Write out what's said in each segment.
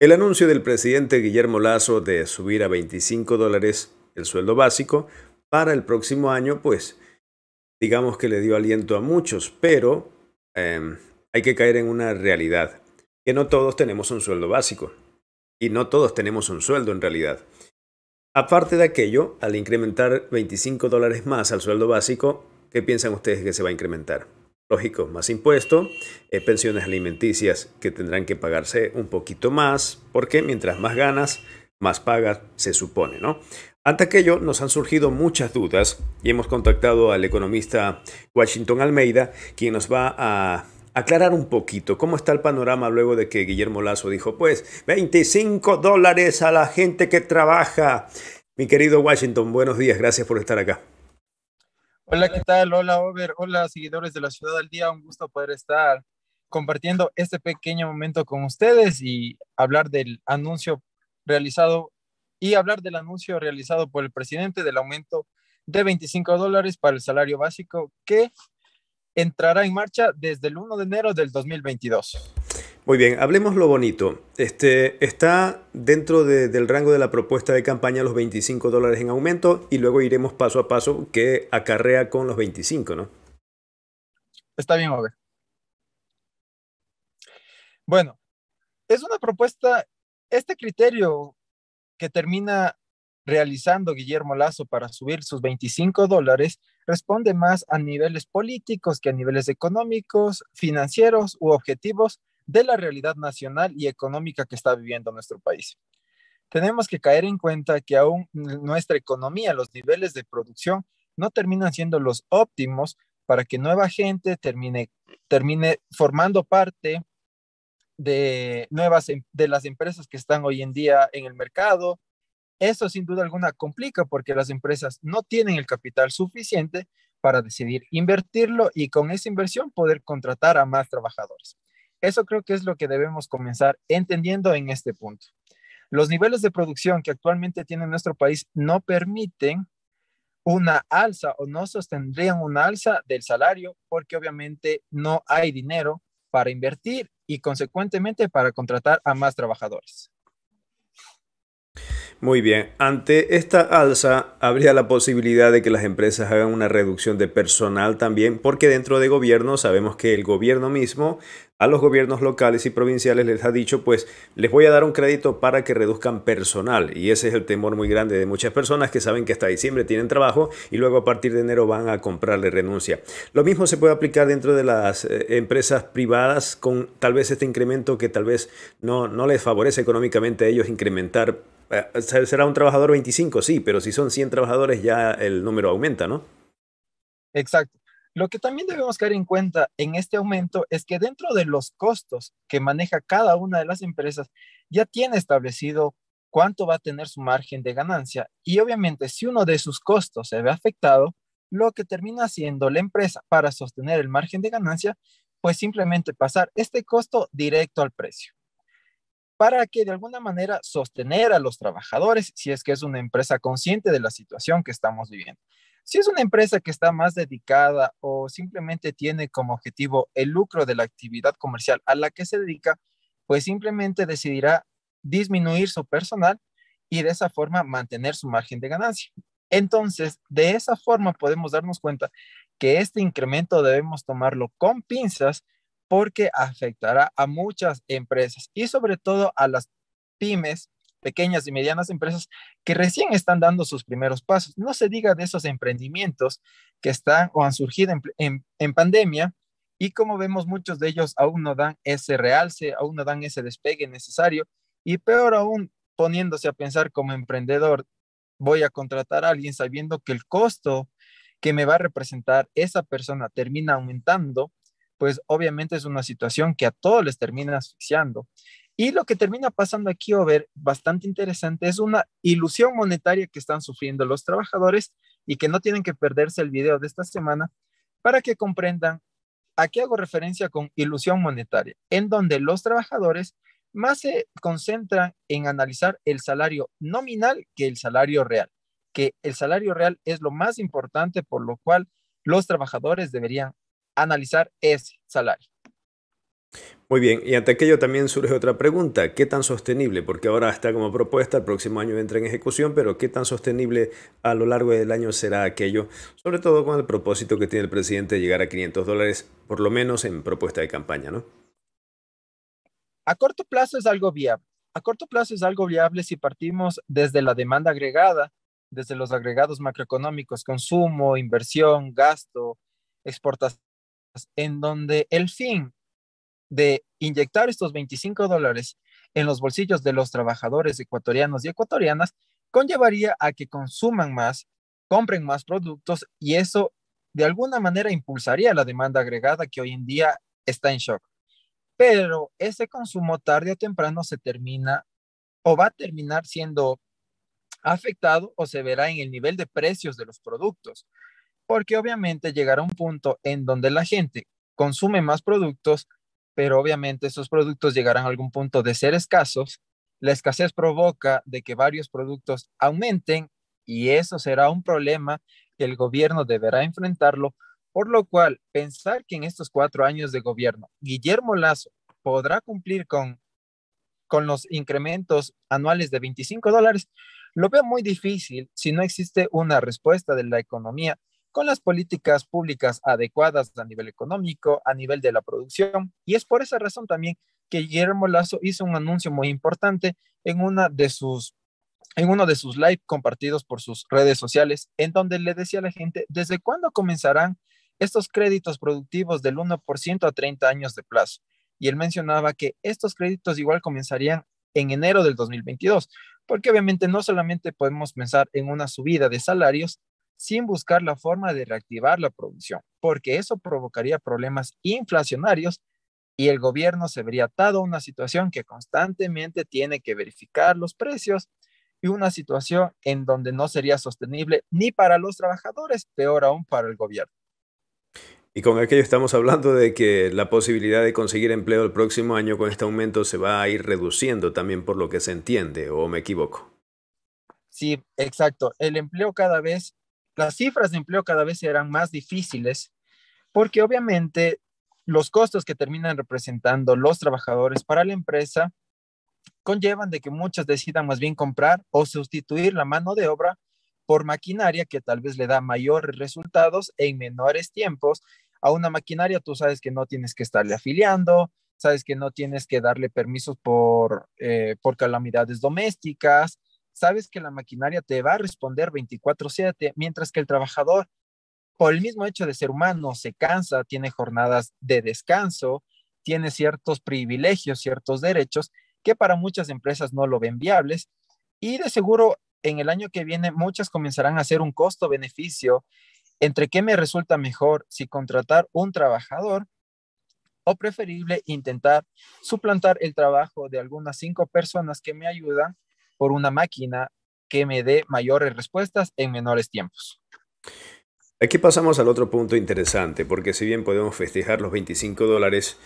El anuncio del presidente Guillermo Lazo de subir a 25 dólares el sueldo básico para el próximo año, pues digamos que le dio aliento a muchos, pero em, hay que caer en una realidad, que no todos tenemos un sueldo básico y no todos tenemos un sueldo en realidad. Aparte de aquello, al incrementar 25 dólares más al sueldo básico, ¿qué piensan ustedes que se va a incrementar? Lógico, más impuesto, eh, pensiones alimenticias que tendrán que pagarse un poquito más, porque mientras más ganas, más pagas, se supone, ¿no? Ante aquello nos han surgido muchas dudas y hemos contactado al economista Washington Almeida, quien nos va a aclarar un poquito cómo está el panorama luego de que Guillermo Lazo dijo, pues, 25 dólares a la gente que trabaja. Mi querido Washington, buenos días, gracias por estar acá. Hola, ¿qué tal? Hola, Over. Hola, seguidores de la Ciudad del Día. Un gusto poder estar compartiendo este pequeño momento con ustedes y hablar del anuncio realizado y hablar del anuncio realizado por el presidente del aumento de 25 dólares para el salario básico que entrará en marcha desde el 1 de enero del 2022. Muy bien, hablemos lo bonito. Este, está dentro del rango de la propuesta de campaña los 25 dólares en aumento y luego iremos paso a paso que acarrea con los 25, ¿no? Está bien, Ove. Bueno, es una propuesta, este criterio que termina realizando Guillermo Lazo para subir sus 25 dólares responde más a niveles políticos que a niveles económicos, financieros u objetivos de la realidad nacional y económica que está viviendo nuestro país. Tenemos que caer en cuenta que aún nuestra economía, los niveles de producción no terminan siendo los óptimos para que nueva gente termine, termine formando parte de nuevas em-, de las empresas que están hoy en día en el mercado. Eso sin duda alguna complica porque las empresas no tienen el capital suficiente para decidir invertirlo y con esa inversión poder contratar a más trabajadores. Eso creo que es lo que debemos comenzar entendiendo en este punto. Los niveles de producción que actualmente tiene nuestro país no permiten una alza o no sostendrían una alza del salario porque obviamente no hay dinero para invertir y consecuentemente para contratar a más trabajadores. Muy bien, ante esta alza habría la posibilidad de que las empresas hagan una reducción de personal también, porque dentro de gobierno sabemos que el gobierno mismo a los gobiernos locales y provinciales les ha dicho, pues les voy a dar un crédito para que reduzcan personal. Y ese es el temor muy grande de muchas personas que saben que hasta diciembre tienen trabajo y luego a partir de enero van a comprarle renuncia. Lo mismo se puede aplicar dentro de las eh, empresas privadas con tal vez este incremento que tal vez no, no les favorece económicamente a ellos incrementar. Eh, será un trabajador 25, sí, pero si son 100 trabajadores ya el número aumenta, ¿no? Exacto. Lo que también debemos tener en cuenta en este aumento es que dentro de los costos que maneja cada una de las empresas, ya tiene establecido cuánto va a tener su margen de ganancia. Y obviamente, si uno de sus costos se ve afectado, lo que termina haciendo la empresa para sostener el margen de ganancia, pues simplemente pasar este costo directo al precio para que de alguna manera sostener a los trabajadores si es que es una empresa consciente de la situación que estamos viviendo. Si es una empresa que está más dedicada o simplemente tiene como objetivo el lucro de la actividad comercial a la que se dedica, pues simplemente decidirá disminuir su personal y de esa forma mantener su margen de ganancia. Entonces, de esa forma podemos darnos cuenta que este incremento debemos tomarlo con pinzas porque afectará a muchas empresas y sobre todo a las pymes pequeñas y medianas empresas que recién están dando sus primeros pasos. No se diga de esos emprendimientos que están o han surgido en, pandemia y como vemos muchos de ellos aún no dan ese realce, aún no dan ese despegue necesario y peor aún poniéndose a pensar como emprendedor, voy a contratar a alguien sabiendo que el costo que me va a representar esa persona termina aumentando, pues obviamente es una situación que a todos les termina asfixiando. Y lo que termina pasando aquí, ver, bastante interesante, es una ilusión monetaria que están sufriendo los trabajadores y que no tienen que perderse el video de esta semana para que comprendan a qué hago referencia con ilusión monetaria, en donde los trabajadores más se concentran en analizar el salario nominal que el salario real, que el salario real es lo más importante por lo cual los trabajadores deberían analizar ese salario. Muy bien, y ante aquello también surge otra pregunta, ¿qué tan sostenible? Porque ahora está como propuesta, el próximo año entra en ejecución, pero ¿qué tan sostenible a lo largo del año será aquello? Sobre todo con el propósito que tiene el presidente de llegar a 500 dólares, por lo menos en propuesta de campaña, ¿no? A corto plazo es algo viable. A corto plazo es algo viable si partimos desde la demanda agregada, desde los agregados macroeconómicos, consumo, inversión, gasto, exportaciones, en donde el fin de inyectar estos 25 dólares en los bolsillos de los trabajadores ecuatorianos y ecuatorianas conllevaría a que consuman más, compren más productos y eso de alguna manera impulsaría la demanda agregada que hoy en día está en shock. Pero ese consumo tarde o temprano se termina o va a terminar siendo afectado o se verá en el nivel de precios de los productos, porque obviamente llegará un punto en donde la gente consume más productos, pero obviamente esos productos llegarán a algún punto de ser escasos. La escasez provoca de que varios productos aumenten y eso será un problema que el gobierno deberá enfrentarlo, por lo cual pensar que en estos cuatro años de gobierno Guillermo Lazo podrá cumplir con, con los incrementos anuales de 25 dólares, lo veo muy difícil si no existe una respuesta de la economía con las políticas públicas adecuadas a nivel económico, a nivel de la producción. Y es por esa razón también que Guillermo Lazo hizo un anuncio muy importante en, una de sus, en uno de sus live compartidos por sus redes sociales, en donde le decía a la gente, ¿desde cuándo comenzarán estos créditos productivos del 1% a 30 años de plazo? Y él mencionaba que estos créditos igual comenzarían en enero del 2022, porque obviamente no solamente podemos pensar en una subida de salarios, sin buscar la forma de reactivar la producción, porque eso provocaría problemas inflacionarios y el gobierno se vería atado a una situación que constantemente tiene que verificar los precios y una situación en donde no sería sostenible ni para los trabajadores, peor aún para el gobierno. Y con aquello estamos hablando de que la posibilidad de conseguir empleo el próximo año con este aumento se va a ir reduciendo también por lo que se entiende, o me equivoco. Sí, exacto. El empleo cada vez las cifras de empleo cada vez serán más difíciles porque obviamente los costos que terminan representando los trabajadores para la empresa conllevan de que muchos decidan más bien comprar o sustituir la mano de obra por maquinaria que tal vez le da mayores resultados en menores tiempos. A una maquinaria tú sabes que no tienes que estarle afiliando, sabes que no tienes que darle permisos por, eh, por calamidades domésticas, sabes que la maquinaria te va a responder 24/7, mientras que el trabajador, por el mismo hecho de ser humano, se cansa, tiene jornadas de descanso, tiene ciertos privilegios, ciertos derechos que para muchas empresas no lo ven viables y de seguro en el año que viene muchas comenzarán a hacer un costo-beneficio entre qué me resulta mejor si contratar un trabajador o preferible intentar suplantar el trabajo de algunas cinco personas que me ayudan por una máquina que me dé mayores respuestas en menores tiempos. Aquí pasamos al otro punto interesante, porque si bien podemos festejar los 25 dólares,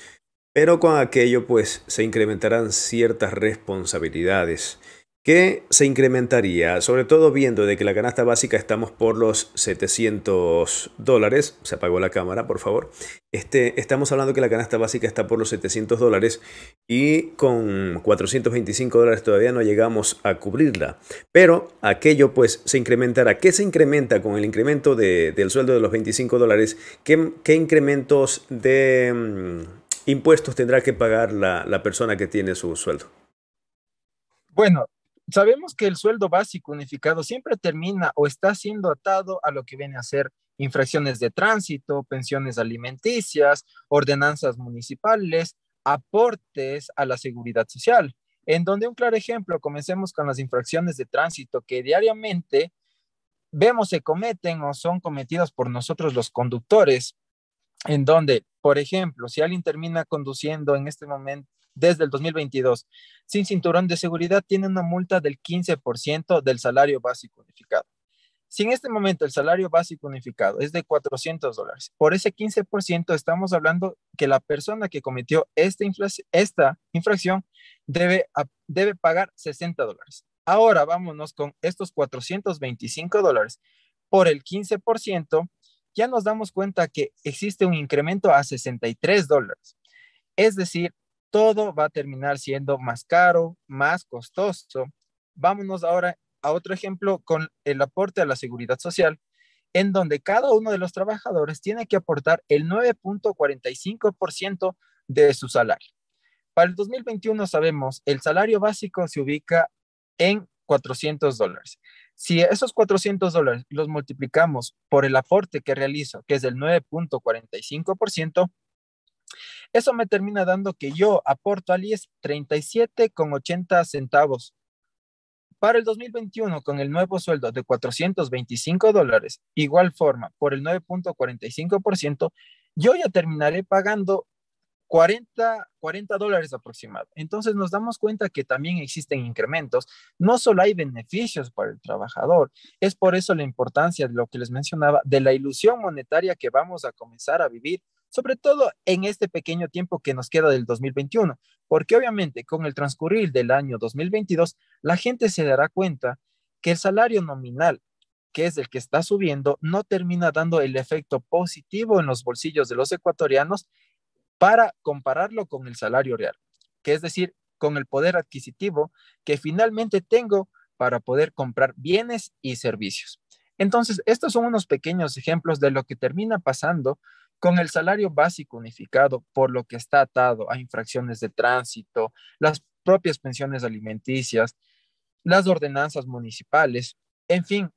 pero con aquello pues se incrementarán ciertas responsabilidades que se incrementaría, sobre todo viendo de que la canasta básica estamos por los 700 dólares, se apagó la cámara, por favor, este, estamos hablando que la canasta básica está por los 700 dólares y con 425 dólares todavía no llegamos a cubrirla, pero aquello pues se incrementará. ¿Qué se incrementa con el incremento del sueldo de los 25 dólares? ¿Qué, incrementos de mm, impuestos tendrá que pagar la, la persona que tiene su sueldo? Bueno, Sabemos que el sueldo básico unificado siempre termina o está siendo atado a lo que viene a ser infracciones de tránsito, pensiones alimenticias, ordenanzas municipales, aportes a la seguridad social, en donde un claro ejemplo, comencemos con las infracciones de tránsito que diariamente vemos se cometen o son cometidas por nosotros los conductores, en donde, por ejemplo, si alguien termina conduciendo en este momento, desde el 2022. Sin cinturón de seguridad tiene una multa del 15% del salario básico unificado. Si en este momento el salario básico unificado es de 400 dólares, por ese 15% estamos hablando que la persona que cometió esta, infracción debe, debe pagar 60 dólares. Ahora vámonos con estos 425 dólares por el 15%, ya nos damos cuenta que existe un incremento a 63 dólares. Es decir, todo va a terminar siendo más caro, más costoso. Vámonos ahora a otro ejemplo con el aporte a la seguridad social, en donde cada uno de los trabajadores tiene que aportar el 9.45% de su salario. Para el 2021 sabemos, el salario básico se ubica en 400 dólares. Si esos 400 dólares los multiplicamos por el aporte que realiza, que es del 9.45%, eso me termina dando que yo aporto al IES 37,80 centavos. Para el 2021, con el nuevo sueldo de 425 dólares, igual forma, por el 9.45%, yo ya terminaré pagando 40, 40 dólares aproximado. Entonces nos damos cuenta que también existen incrementos. No solo hay beneficios para el trabajador, es por eso la importancia de lo que les mencionaba, de la ilusión monetaria que vamos a comenzar a vivir sobre todo en este pequeño tiempo que nos queda del 2021, porque obviamente con el transcurrir del año 2022, la gente se dará cuenta que el salario nominal, que es el que está subiendo, no termina dando el efecto positivo en los bolsillos de los ecuatorianos para compararlo con el salario real, que es decir, con el poder adquisitivo que finalmente tengo para poder comprar bienes y servicios. Entonces, estos son unos pequeños ejemplos de lo que termina pasando con el salario básico unificado, por lo que está atado a infracciones de tránsito, las propias pensiones alimenticias, las ordenanzas municipales, en fin,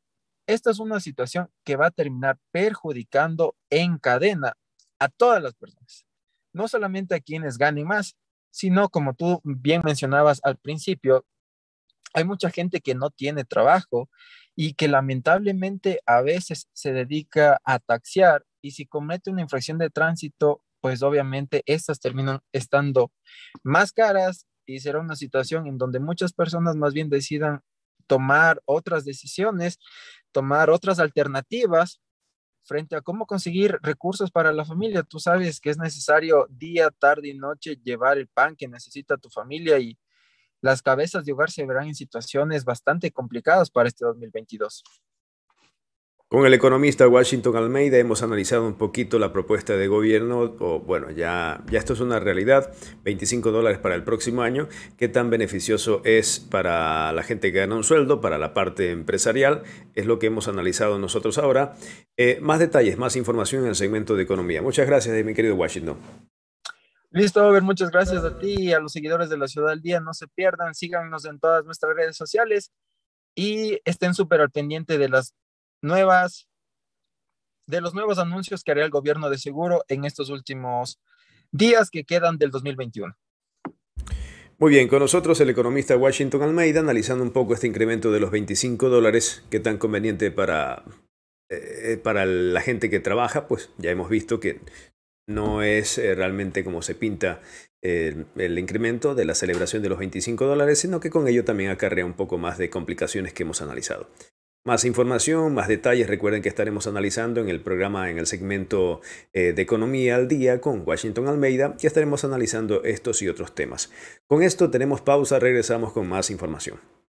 esta es una situación que va a terminar perjudicando en cadena a todas las personas, no solamente a quienes ganen más, sino como tú bien mencionabas al principio, hay mucha gente que no tiene trabajo y que lamentablemente a veces se dedica a taxiar y si comete una infracción de tránsito, pues obviamente estas terminan estando más caras y será una situación en donde muchas personas más bien decidan tomar otras decisiones, tomar otras alternativas frente a cómo conseguir recursos para la familia. Tú sabes que es necesario día, tarde y noche llevar el pan que necesita tu familia y las cabezas de hogar se verán en situaciones bastante complicadas para este 2022. Con el economista Washington Almeida hemos analizado un poquito la propuesta de gobierno, bueno, ya, ya esto es una realidad, 25 dólares para el próximo año, qué tan beneficioso es para la gente que gana un sueldo, para la parte empresarial, es lo que hemos analizado nosotros ahora. Eh, más detalles, más información en el segmento de economía. Muchas gracias, mi querido Washington. Listo, Over, muchas gracias a ti y a los seguidores de la Ciudad del Día. No se pierdan, síganos en todas nuestras redes sociales y estén súper al pendiente de las nuevas, de los nuevos anuncios que hará el gobierno de seguro en estos últimos días que quedan del 2021. Muy bien, con nosotros el economista Washington Almeida analizando un poco este incremento de los 25 dólares que tan conveniente para, eh, eh, para la gente que trabaja, pues ya hemos visto que no es eh, realmente como se pinta el, incremento de la celebración de los 25 dólares, sino que con ello también acarrea un poco más de complicaciones que hemos analizado. Más información, más detalles, recuerden que estaremos analizando en el programa, en el segmento eh, de Economía al Día con Washington Almeida, que estaremos analizando estos y otros temas. Con esto tenemos pausa, regresamos con más información.